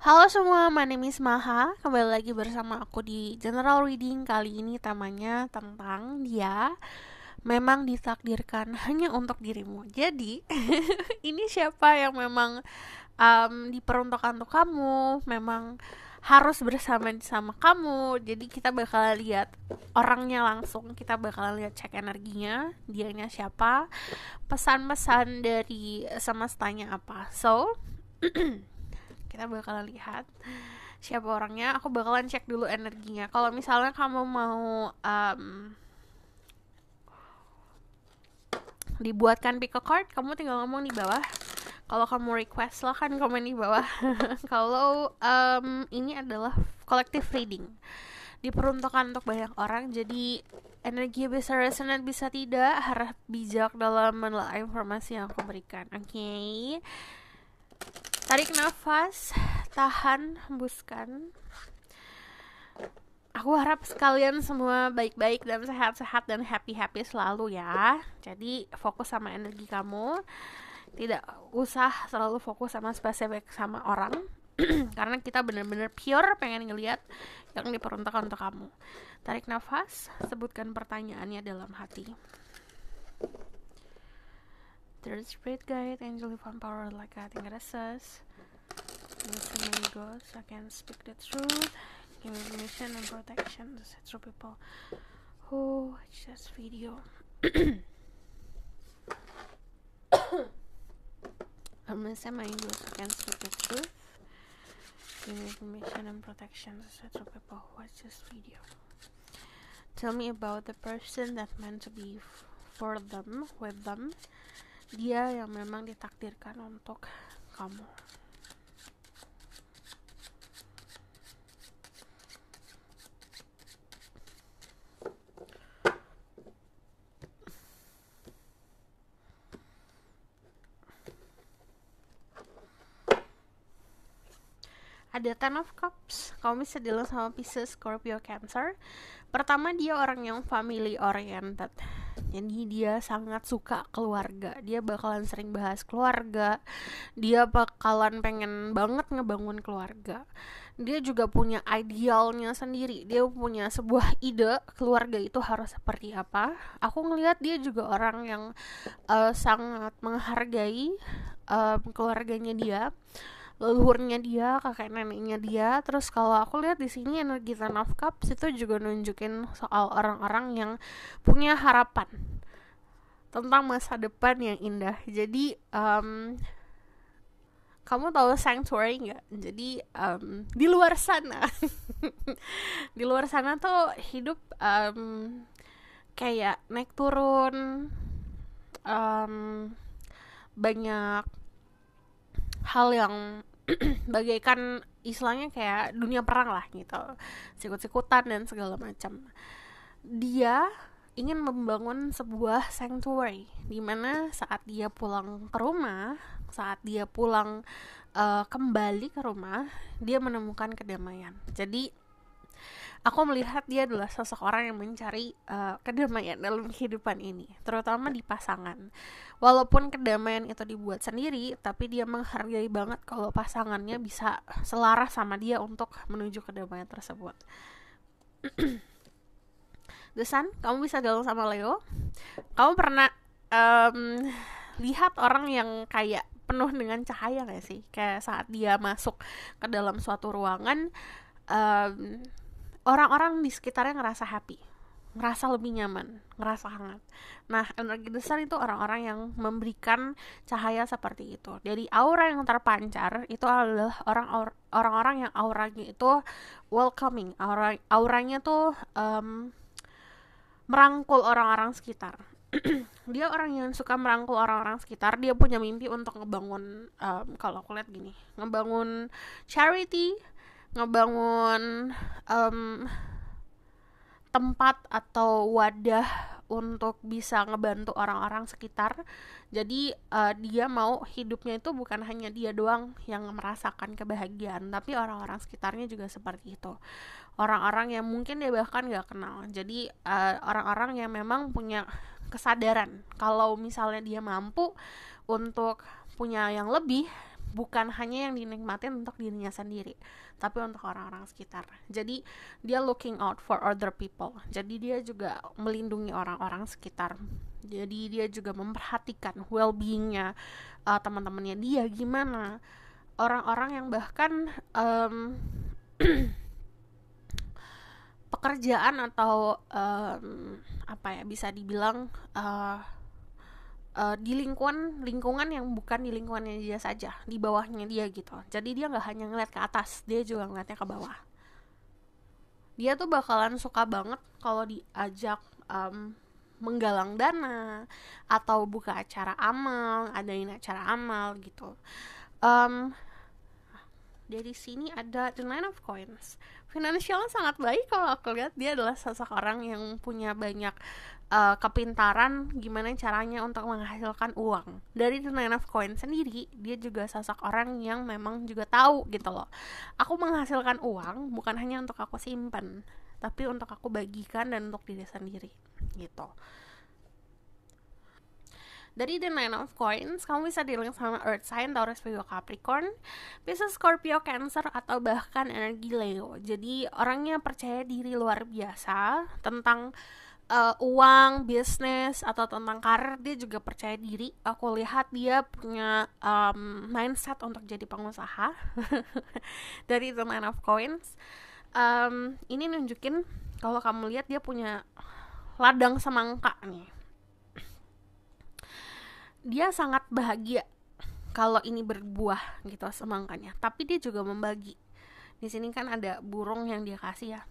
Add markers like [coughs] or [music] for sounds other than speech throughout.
Halo semua, my name is Maha Kembali lagi bersama aku di General Reading Kali ini temanya tentang dia Memang ditakdirkan [laughs] hanya untuk dirimu Jadi, [laughs] ini siapa yang memang um, diperuntukkan untuk kamu Memang harus bersama sama kamu Jadi kita bakal lihat orangnya langsung Kita bakal lihat cek energinya Dianya siapa Pesan-pesan dari semestanya apa So, [clears throat] kita bakalan lihat siapa orangnya aku bakalan cek dulu energinya kalau misalnya kamu mau um, dibuatkan pick a card kamu tinggal ngomong di bawah kalau kamu request silahkan komen di bawah [laughs] kalau um, ini adalah collective reading diperuntukkan untuk banyak orang jadi energi bisa resonate bisa tidak harap bijak dalam menelaah informasi yang aku berikan oke okay? tarik nafas tahan hembuskan aku harap sekalian semua baik-baik dan sehat-sehat dan happy-happy selalu ya jadi fokus sama energi kamu tidak usah selalu fokus sama spesifik sama orang [clears throat] karena kita benar-benar pure pengen ngeliat yang diperuntukkan untuk kamu tarik nafas sebutkan pertanyaannya dalam hati There's Spirit Guide, Angel of Power, like I think that says. Listen many ghosts, I can speak the truth. Give me mission and protection to set people who watch this video. [coughs] I'm gonna say my English I can speak the truth. Give me permission and protection to set people who watch this video. Tell me about the person that meant to be for them, with them. dia yang memang ditakdirkan untuk kamu ada Ten of Cups, kamu bisa dilihat sama Pisces, Scorpio, Cancer. Pertama dia orang yang family oriented jadi dia sangat suka keluarga dia bakalan sering bahas keluarga dia bakalan pengen banget ngebangun keluarga dia juga punya idealnya sendiri dia punya sebuah ide keluarga itu harus seperti apa aku ngelihat dia juga orang yang uh, sangat menghargai uh, keluarganya dia leluhurnya dia, kakek neneknya dia. Terus kalau aku lihat di sini energi Ten of Cups itu juga nunjukin soal orang-orang yang punya harapan tentang masa depan yang indah. Jadi um, kamu tahu sanctuary nggak? Jadi um, di luar sana, [laughs] di luar sana tuh hidup um, kayak naik turun, um, banyak hal yang [clears throat] bagaikan istilahnya kayak dunia perang lah gitu sikut-sikutan dan segala macam dia ingin membangun sebuah sanctuary di mana saat dia pulang ke rumah saat dia pulang uh, kembali ke rumah dia menemukan kedamaian jadi aku melihat dia adalah sosok orang yang mencari uh, kedamaian dalam kehidupan ini, terutama di pasangan. Walaupun kedamaian itu dibuat sendiri, tapi dia menghargai banget kalau pasangannya bisa selaras sama dia untuk menuju kedamaian tersebut. Desan, [clears throat] kamu bisa galau sama Leo? Kamu pernah um, lihat orang yang kayak penuh dengan cahaya gak sih? Kayak saat dia masuk ke dalam suatu ruangan, um, orang-orang di sekitarnya ngerasa happy ngerasa lebih nyaman, ngerasa hangat. Nah, energi besar itu orang-orang yang memberikan cahaya seperti itu. Jadi aura yang terpancar itu adalah orang orang yang auranya itu welcoming, aura auranya tuh um, merangkul orang-orang sekitar. [clears throat] dia orang yang suka merangkul orang-orang sekitar. Dia punya mimpi untuk ngebangun um, kalau aku lihat gini, ngebangun charity ngebangun um, tempat atau wadah untuk bisa ngebantu orang-orang sekitar. Jadi uh, dia mau hidupnya itu bukan hanya dia doang yang merasakan kebahagiaan, tapi orang-orang sekitarnya juga seperti itu. Orang-orang yang mungkin dia bahkan gak kenal. Jadi orang eh, orang-orang yang memang punya kesadaran kalau misalnya dia mampu untuk punya yang lebih, bukan hanya yang dinikmatin untuk dirinya sendiri, tapi untuk orang-orang sekitar. Jadi dia looking out for other people. Jadi dia juga melindungi orang-orang sekitar. Jadi dia juga memperhatikan well-beingnya uh, teman-temannya dia gimana. Orang-orang yang bahkan um, [clears throat] pekerjaan atau um, apa ya bisa dibilang uh, uh, di lingkungan lingkungan yang bukan di lingkungannya dia saja di bawahnya dia gitu jadi dia nggak hanya ngeliat ke atas dia juga ngeliatnya ke bawah dia tuh bakalan suka banget kalau diajak um, menggalang dana atau buka acara amal adain acara amal gitu um, dari sini ada the nine of coins finansialnya sangat baik kalau aku lihat dia adalah seseorang yang punya banyak uh, kepintaran gimana caranya untuk menghasilkan uang. Dari The Nine of coins sendiri, dia juga sosok orang yang memang juga tahu gitu loh. Aku menghasilkan uang bukan hanya untuk aku simpan tapi untuk aku bagikan dan untuk diri sendiri gitu. Dari The Nine of Coins, kamu bisa di-link sama Earth Sign, Taurus, Virgo, Capricorn, Pisces, Scorpio, Cancer, atau bahkan energi Leo. Jadi orangnya percaya diri luar biasa tentang uh, uang, bisnis atau tentang karir dia juga percaya diri. Aku lihat dia punya um, mindset untuk jadi pengusaha [laughs] dari The Man of Coins. Um, ini nunjukin kalau kamu lihat dia punya ladang semangka nih. Dia sangat bahagia kalau ini berbuah gitu semangkanya. Tapi dia juga membagi. Di sini kan ada burung yang dia kasih ya. [clears throat]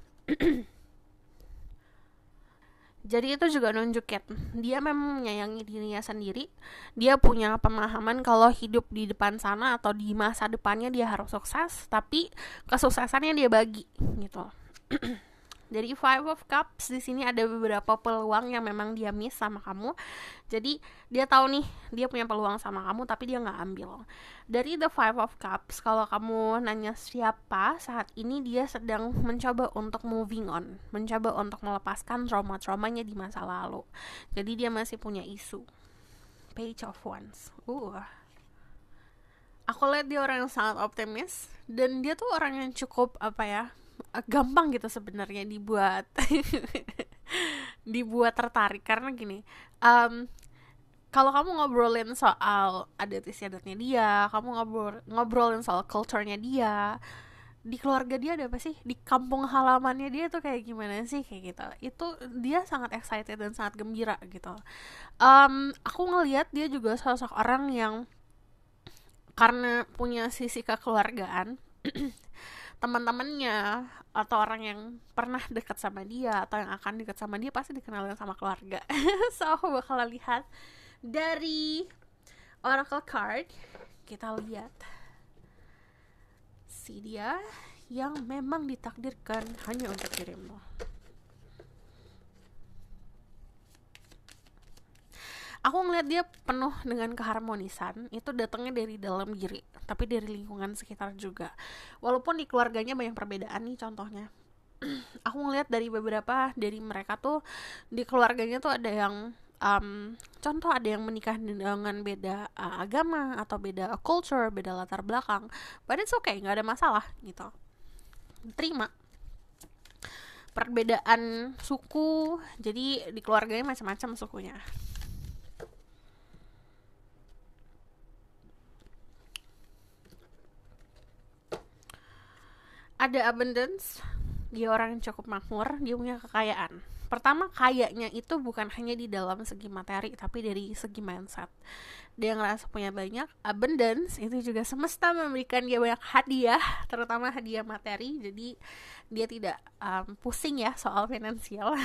jadi itu juga nunjukin ya, dia memang menyayangi dirinya sendiri dia punya pemahaman kalau hidup di depan sana atau di masa depannya dia harus sukses tapi kesuksesannya dia bagi gitu [clears throat] dari Five of Cups di sini ada beberapa peluang yang memang dia miss sama kamu jadi dia tahu nih dia punya peluang sama kamu tapi dia nggak ambil dari The Five of Cups kalau kamu nanya siapa saat ini dia sedang mencoba untuk moving on mencoba untuk melepaskan trauma-traumanya di masa lalu jadi dia masih punya isu Page of Wands uh aku lihat dia orang yang sangat optimis dan dia tuh orang yang cukup apa ya gampang gitu sebenarnya dibuat [laughs] dibuat tertarik karena gini um, kalau kamu ngobrolin soal adat istiadatnya dia, kamu ngobrol ngobrolin soal culture-nya dia, di keluarga dia ada apa sih? Di kampung halamannya dia tuh kayak gimana sih kayak gitu. Itu dia sangat excited dan sangat gembira gitu. Um, aku ngelihat dia juga sosok orang yang karena punya sisi kekeluargaan [clears throat] teman-temannya atau orang yang pernah dekat sama dia atau yang akan dekat sama dia pasti dikenalin sama keluarga [laughs] so aku bakal lihat dari oracle card kita lihat si dia yang memang ditakdirkan hanya untuk dirimu aku ngeliat dia penuh dengan keharmonisan itu datangnya dari dalam diri tapi dari lingkungan sekitar juga walaupun di keluarganya banyak perbedaan nih contohnya [clears throat] aku ngeliat dari beberapa dari mereka tuh di keluarganya tuh ada yang um, contoh ada yang menikah dengan beda uh, agama atau beda culture beda latar belakang padahal oke okay nggak ada masalah gitu terima perbedaan suku jadi di keluarganya macam-macam sukunya ada abundance dia orang yang cukup makmur dia punya kekayaan pertama kayaknya itu bukan hanya di dalam segi materi tapi dari segi mindset dia ngerasa punya banyak abundance itu juga semesta memberikan dia banyak hadiah terutama hadiah materi jadi dia tidak um, pusing ya soal finansial [laughs]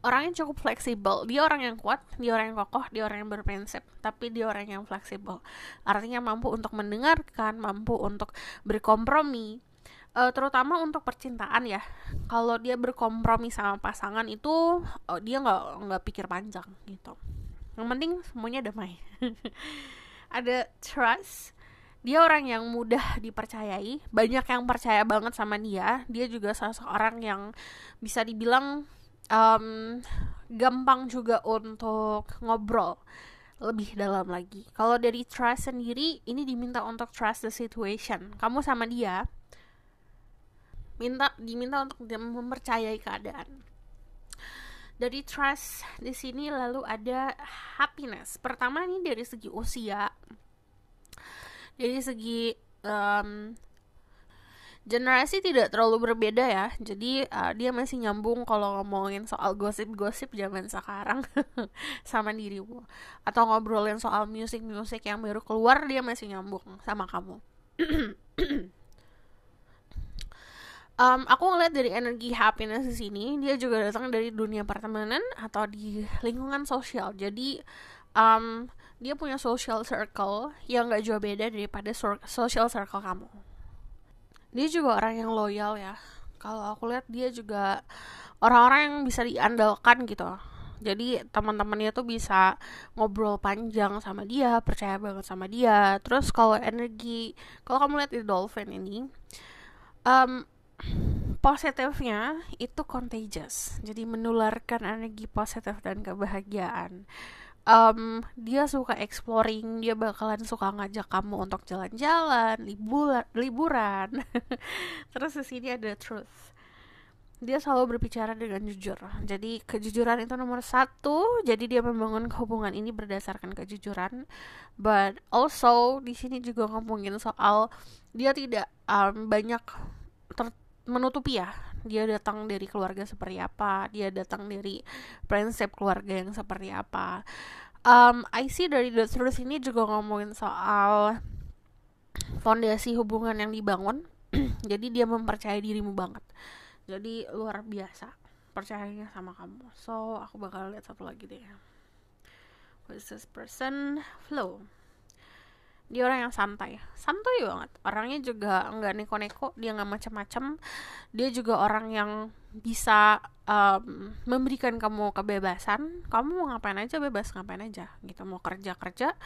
Orang yang cukup fleksibel dia orang yang kuat dia orang yang kokoh dia orang yang berprinsip tapi dia orang yang fleksibel artinya mampu untuk mendengarkan mampu untuk berkompromi uh, terutama untuk percintaan ya kalau dia berkompromi sama pasangan itu uh, dia nggak nggak pikir panjang gitu yang penting semuanya damai [laughs] ada trust dia orang yang mudah dipercayai banyak yang percaya banget sama dia dia juga seseorang yang bisa dibilang um, gampang juga untuk ngobrol lebih dalam lagi. Kalau dari trust sendiri, ini diminta untuk trust the situation. Kamu sama dia minta diminta untuk mempercayai keadaan. Dari trust di sini lalu ada happiness. Pertama ini dari segi usia, dari segi um, generasi tidak terlalu berbeda ya jadi uh, dia masih nyambung kalau ngomongin soal gosip-gosip zaman sekarang [laughs] sama dirimu atau ngobrolin soal musik-musik yang baru keluar dia masih nyambung sama kamu um, [clears throat] aku ngeliat dari energi happiness di sini dia juga datang dari dunia pertemanan atau di lingkungan sosial jadi um, dia punya social circle yang gak jauh beda daripada social circle kamu dia juga orang yang loyal ya kalau aku lihat dia juga orang-orang yang bisa diandalkan gitu jadi teman-temannya tuh bisa ngobrol panjang sama dia percaya banget sama dia terus kalau energi kalau kamu lihat di dolphin ini um, positifnya itu contagious jadi menularkan energi positif dan kebahagiaan um, dia suka exploring dia bakalan suka ngajak kamu untuk jalan-jalan liburan liburan [laughs] terus di sini ada truth dia selalu berbicara dengan jujur jadi kejujuran itu nomor satu jadi dia membangun hubungan ini berdasarkan kejujuran but also di sini juga ngomongin soal dia tidak um, banyak menutupi ya dia datang dari keluarga seperti apa dia datang dari prinsip keluarga yang seperti apa um, I see dari terus ini juga ngomongin soal fondasi hubungan yang dibangun [clears throat] jadi dia mempercayai dirimu banget jadi luar biasa percayanya sama kamu so aku bakal lihat satu lagi deh what is this person flow dia orang yang santai santuy banget orangnya juga nggak neko-neko dia nggak macam-macam. dia juga orang yang bisa um, memberikan kamu kebebasan kamu mau ngapain aja bebas ngapain aja gitu mau kerja kerja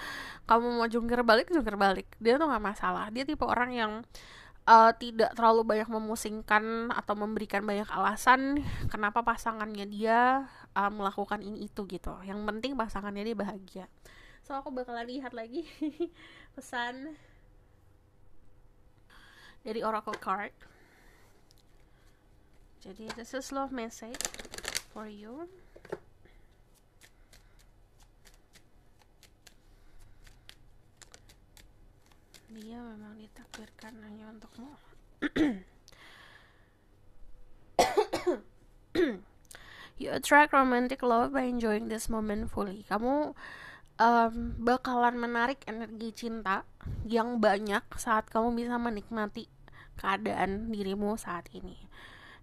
kamu mau jungkir balik jungkir balik dia tuh nggak masalah dia tipe orang yang uh, tidak terlalu banyak memusingkan atau memberikan banyak alasan kenapa pasangannya dia uh, melakukan ini itu gitu yang penting pasangannya dia bahagia so aku bakalan lihat lagi [laughs] pesan dari oracle card jadi this is love message for you dia memang ditakdirkan hanya untukmu [coughs] you attract romantic love by enjoying this moment fully kamu um, bakalan menarik energi cinta yang banyak saat kamu bisa menikmati keadaan dirimu saat ini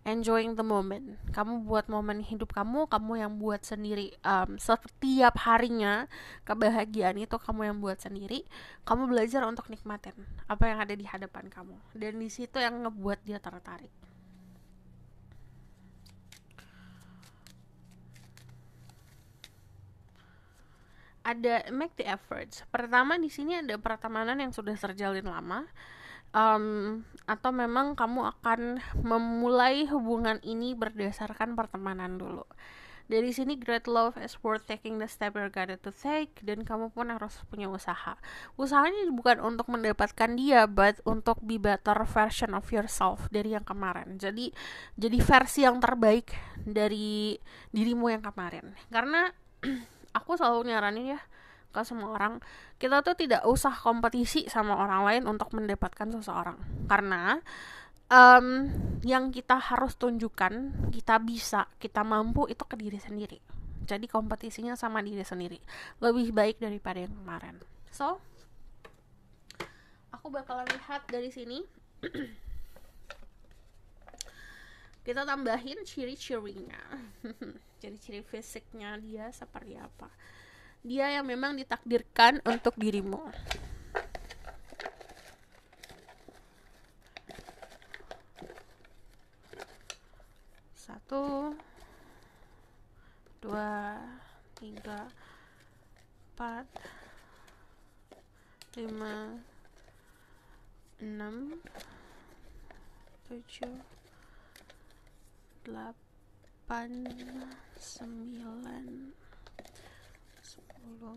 enjoying the moment kamu buat momen hidup kamu kamu yang buat sendiri um, setiap harinya kebahagiaan itu kamu yang buat sendiri kamu belajar untuk nikmatin apa yang ada di hadapan kamu dan di situ yang ngebuat dia tertarik ada make the efforts. Pertama di sini ada pertemanan yang sudah terjalin lama. Um, atau memang kamu akan memulai hubungan ini berdasarkan pertemanan dulu. Dari sini great love is worth taking the step you're gonna to take dan kamu pun harus punya usaha. Usahanya bukan untuk mendapatkan dia, but untuk be better version of yourself dari yang kemarin. Jadi jadi versi yang terbaik dari dirimu yang kemarin. Karena [clears throat] aku selalu nyaranin ya ke semua orang kita tuh tidak usah kompetisi sama orang lain untuk mendapatkan seseorang karena um, yang kita harus tunjukkan kita bisa kita mampu itu ke diri sendiri jadi kompetisinya sama diri sendiri lebih baik daripada yang kemarin so aku bakalan lihat dari sini [clears throat] kita tambahin ciri-cirinya [laughs] ciri-ciri fisiknya dia seperti apa dia yang memang ditakdirkan untuk dirimu satu dua tiga empat lima enam tujuh delapan sembilan sepuluh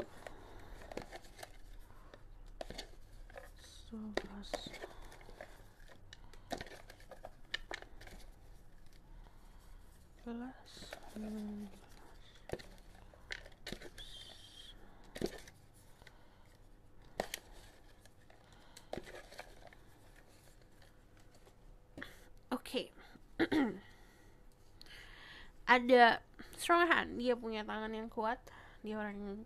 sebelas ada strong hand dia punya tangan yang kuat dia orang yang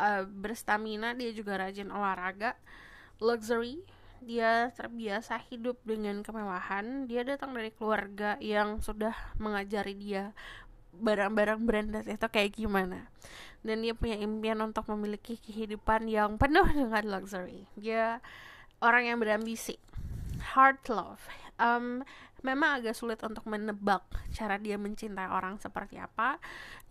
uh, eh, berstamina dia juga rajin olahraga luxury dia terbiasa hidup dengan kemewahan dia datang dari keluarga yang sudah mengajari dia barang-barang branded itu kayak gimana dan dia punya impian untuk memiliki kehidupan yang penuh dengan luxury dia orang yang berambisi hard love um, memang agak sulit untuk menebak cara dia mencintai orang seperti apa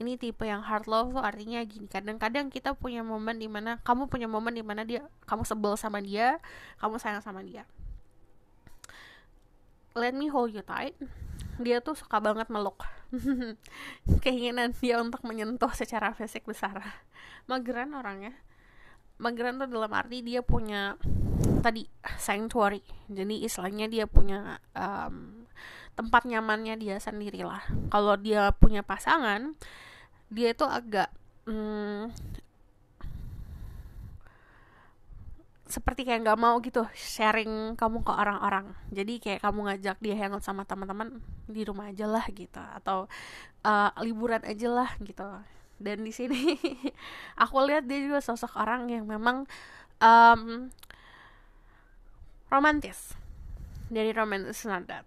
ini tipe yang hard love tuh artinya gini kadang-kadang kita punya momen dimana kamu punya momen dimana dia kamu sebel sama dia kamu sayang sama dia let me hold you tight dia tuh suka banget meluk [laughs] keinginan dia untuk menyentuh secara fisik besar mageran orangnya mageran tuh dalam arti dia punya tadi sanctuary jadi istilahnya dia punya um, tempat nyamannya dia sendirilah kalau dia punya pasangan dia itu agak um, seperti kayak nggak mau gitu sharing kamu ke orang-orang jadi kayak kamu ngajak dia hangout sama teman-teman di rumah aja lah gitu atau uh, liburan aja lah gitu dan di sini [laughs] aku lihat dia juga sosok orang yang memang um, romantis dari romantis nadat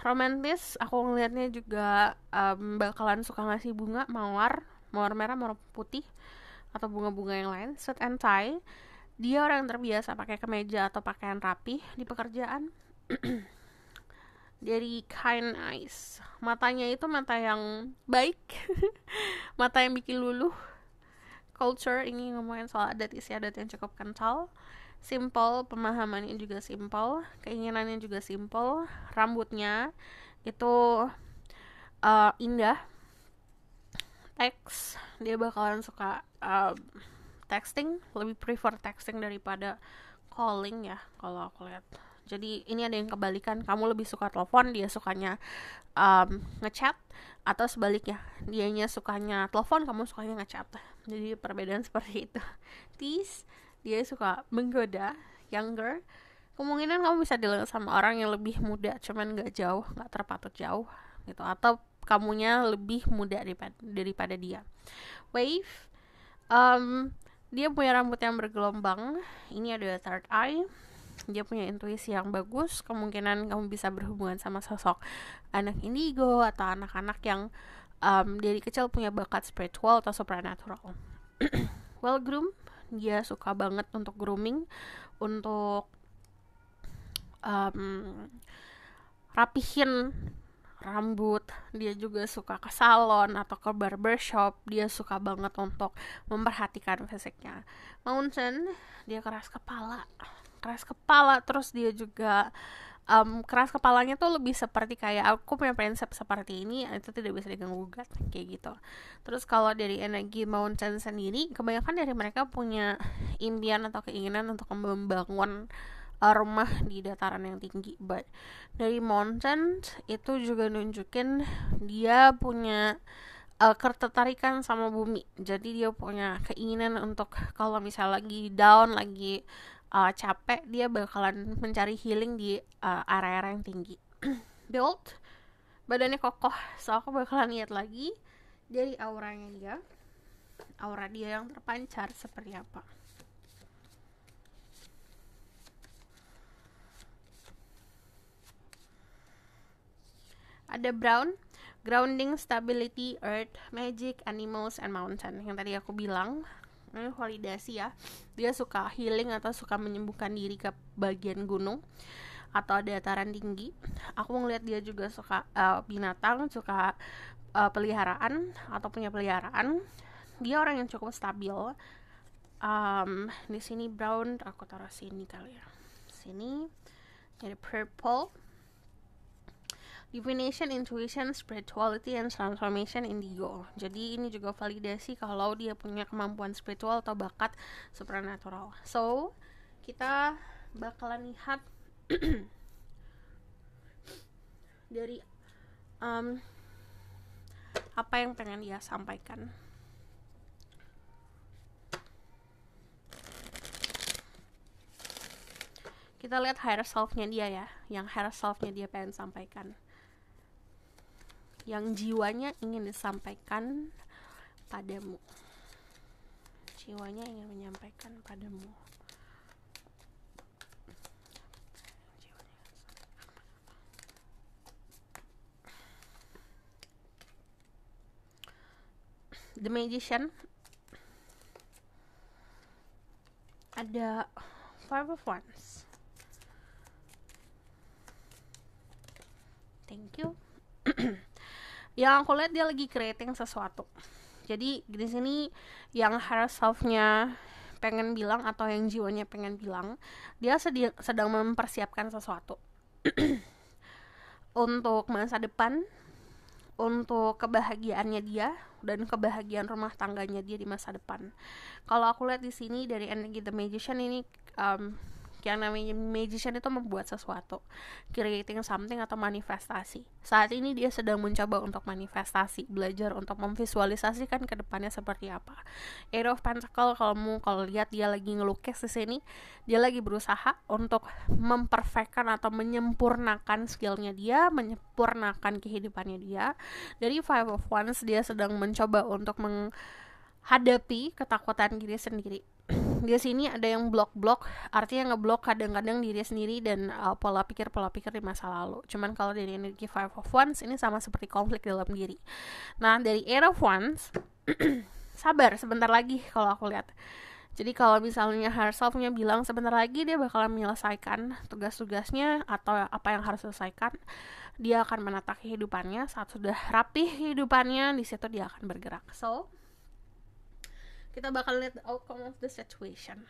romantis aku ngelihatnya juga um, bakalan suka ngasih bunga mawar mawar merah mawar putih atau bunga-bunga yang lain set and tie dia orang yang terbiasa pakai kemeja atau pakaian rapi di pekerjaan [clears throat] dari kind eyes matanya itu mata yang baik [laughs] mata yang bikin luluh culture ingin ngomongin soal adat isi adat yang cukup kental simple pemahamannya juga simple keinginannya juga simple rambutnya itu uh, indah teks dia bakalan suka uh, texting lebih prefer texting daripada calling ya kalau aku lihat jadi ini ada yang kebalikan kamu lebih suka telepon dia sukanya um, ngechat atau sebaliknya dianya sukanya telepon kamu sukanya ngechat jadi perbedaan [laughs] seperti itu these dia suka menggoda younger kemungkinan kamu bisa dilihat sama orang yang lebih muda cuman nggak jauh nggak terpatut jauh gitu atau kamunya lebih muda daripada, dia wave um, dia punya rambut yang bergelombang ini ada third eye dia punya intuisi yang bagus kemungkinan kamu bisa berhubungan sama sosok anak indigo atau anak-anak yang um, dari kecil punya bakat spiritual atau supernatural [clears throat] well groom dia suka banget untuk grooming untuk um, rapihin rambut, dia juga suka ke salon atau ke barbershop, dia suka banget untuk memperhatikan fisiknya. Mountain, dia keras kepala, keras kepala, terus dia juga um, keras kepalanya tuh lebih seperti kayak aku punya prinsip seperti ini itu tidak bisa diganggu gugat kayak gitu terus kalau dari energi mountain sendiri kebanyakan dari mereka punya impian atau keinginan untuk membangun eh, rumah di dataran yang tinggi but dari mountain itu juga nunjukin dia punya uh, ketertarikan sama bumi jadi dia punya keinginan untuk kalau misalnya lagi down lagi uh, capek dia bakalan mencari healing di area eh, area-area yang tinggi [clears throat] build badannya kokoh so aku bakalan lihat lagi dari auranya dia aura dia yang terpancar seperti apa ada brown grounding stability earth magic animals and mountain yang tadi aku bilang namanya validasi ya dia suka healing atau suka menyembuhkan diri ke bagian gunung atau dataran tinggi aku melihat dia juga suka uh, binatang suka uh, peliharaan atau punya peliharaan dia orang yang cukup stabil um, di sini brown aku taruh sini kali ya sini ada purple divination, intuition, spirituality, and transformation in indigo. Jadi ini juga validasi kalau dia punya kemampuan spiritual atau bakat supernatural. So, kita bakalan lihat [clears throat] dari um, apa yang pengen dia sampaikan. Kita lihat higher self-nya dia ya, yang higher self-nya dia pengen sampaikan yang jiwanya ingin disampaikan padamu jiwanya ingin menyampaikan padamu The Magician ada Five of Wands thank you yang aku lihat dia lagi creating sesuatu jadi di sini yang herselfnya pengen bilang atau yang jiwanya pengen bilang dia sedang mempersiapkan sesuatu [clears throat] untuk masa depan untuk kebahagiaannya dia dan kebahagiaan rumah tangganya dia di masa depan. Kalau aku lihat di sini dari energi the magician ini um, yang namanya magician itu membuat sesuatu creating something atau manifestasi saat ini dia sedang mencoba untuk manifestasi belajar untuk memvisualisasikan ke depannya seperti apa Eight of Pentacle mau kalau lihat dia lagi ngelukis di sini dia lagi berusaha untuk memperfekkan atau menyempurnakan skillnya dia menyempurnakan kehidupannya dia dari Five of Wands dia sedang mencoba untuk menghadapi ketakutan diri sendiri di sini ada yang blok-blok artinya ngeblok kadang-kadang diri sendiri dan uh, pola pikir pola pikir di masa lalu cuman kalau dari energi five of wands ini sama seperti konflik dalam diri nah dari era of wands [clears throat] sabar sebentar lagi kalau aku lihat jadi kalau misalnya herselfnya bilang sebentar lagi dia bakalan menyelesaikan tugas-tugasnya atau apa yang harus selesaikan, dia akan menata kehidupannya. Saat sudah rapih kehidupannya, di situ dia akan bergerak. So, kita bakal lihat the outcome of the situation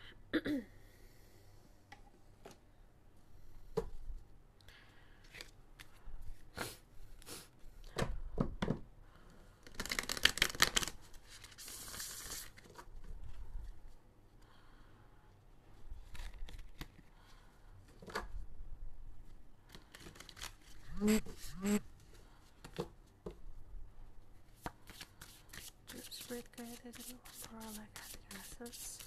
Mm-hmm. birth guided and Paralak Happiness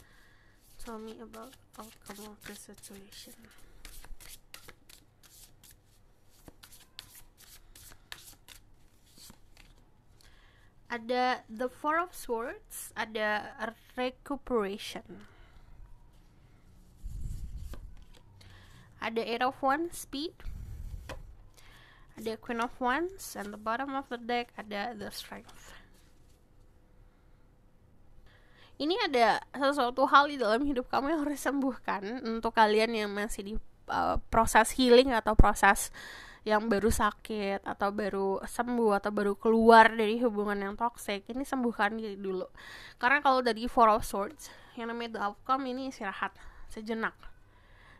told me about outcome of the situation. Ada the Four of Swords, ada recuperation. Ada Eight of Wands, speed. Ada Queen of Wands, and the bottom of the deck ada the strength. ini ada sesuatu hal di dalam hidup kamu yang harus sembuhkan untuk kalian yang masih di uh, proses healing atau proses yang baru sakit atau baru sembuh atau baru keluar dari hubungan yang toxic ini sembuhkan diri dulu karena kalau dari four of swords yang namanya the outcome ini istirahat sejenak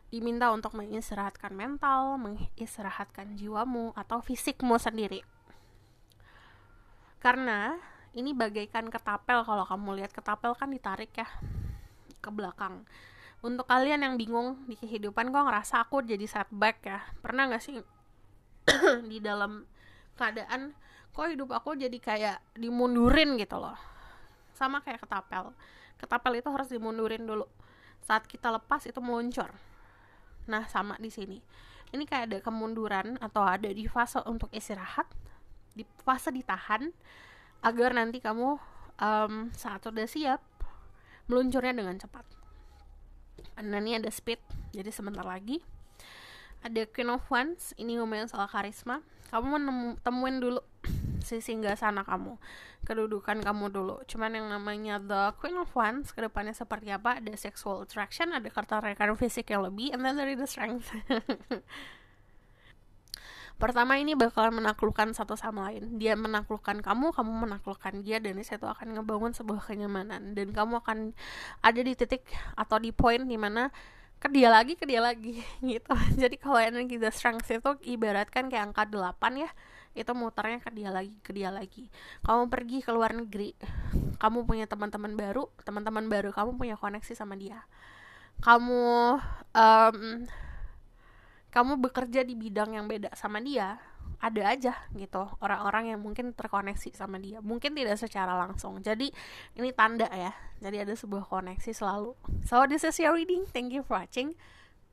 diminta untuk mengistirahatkan mental mengistirahatkan jiwamu atau fisikmu sendiri karena ini bagaikan ketapel kalau kamu lihat ketapel kan ditarik ya ke belakang untuk kalian yang bingung di kehidupan kok ngerasa aku jadi setback ya pernah nggak sih [clears throat] di dalam keadaan kok hidup aku jadi kayak dimundurin gitu loh sama kayak ketapel ketapel itu harus dimundurin dulu saat kita lepas itu meluncur nah sama di sini ini kayak ada kemunduran atau ada di fase untuk istirahat di fase ditahan agar nanti kamu um, saat sudah siap meluncurnya dengan cepat. Karena ini ada speed, jadi sebentar lagi. Ada Queen of Wands, ini ngomongin soal karisma. Kamu temuin dulu sisi [clears throat] nggak sana kamu, kedudukan kamu dulu. Cuman yang namanya The Queen of Wands, kedepannya seperti apa? Ada sexual attraction, ada rekan fisik yang lebih, and then there is the strength. [laughs] pertama ini bakalan menaklukkan satu sama lain dia menaklukkan kamu kamu menaklukkan dia dan itu akan ngebangun sebuah kenyamanan dan kamu akan ada di titik atau di point dimana ke dia lagi ke dia lagi [laughs] gitu jadi kalau energi the strength itu ibaratkan kayak angka 8 ya itu muternya ke dia lagi ke dia lagi kamu pergi ke luar negeri kamu punya teman-teman baru teman-teman baru kamu punya koneksi sama dia kamu um, kamu bekerja di bidang yang beda sama dia ada aja gitu orang-orang yang mungkin terkoneksi sama dia mungkin tidak secara langsung jadi ini tanda ya jadi ada sebuah koneksi selalu so this is your reading thank you for watching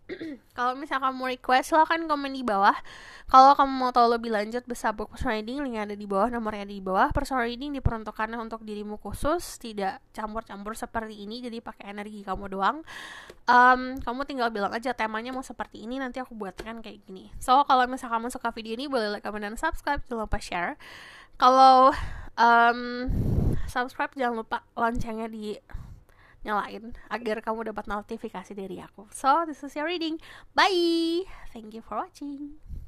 [clears throat] kalau misalkan kamu request silahkan komen di bawah kalau kamu mau tahu lebih lanjut bisa book personal reading link ada di bawah nomornya ada di bawah personal reading diperuntukkan untuk dirimu khusus tidak campur-campur seperti ini jadi pakai energi kamu doang um, kamu tinggal bilang aja temanya mau seperti ini nanti aku buatkan kayak gini so kalau misalkan kamu suka video ini boleh like comment dan subscribe jangan lupa share kalau um, subscribe jangan lupa loncengnya di nyalain agar kamu dapat notifikasi dari aku. So, this is your reading. Bye. Thank you for watching.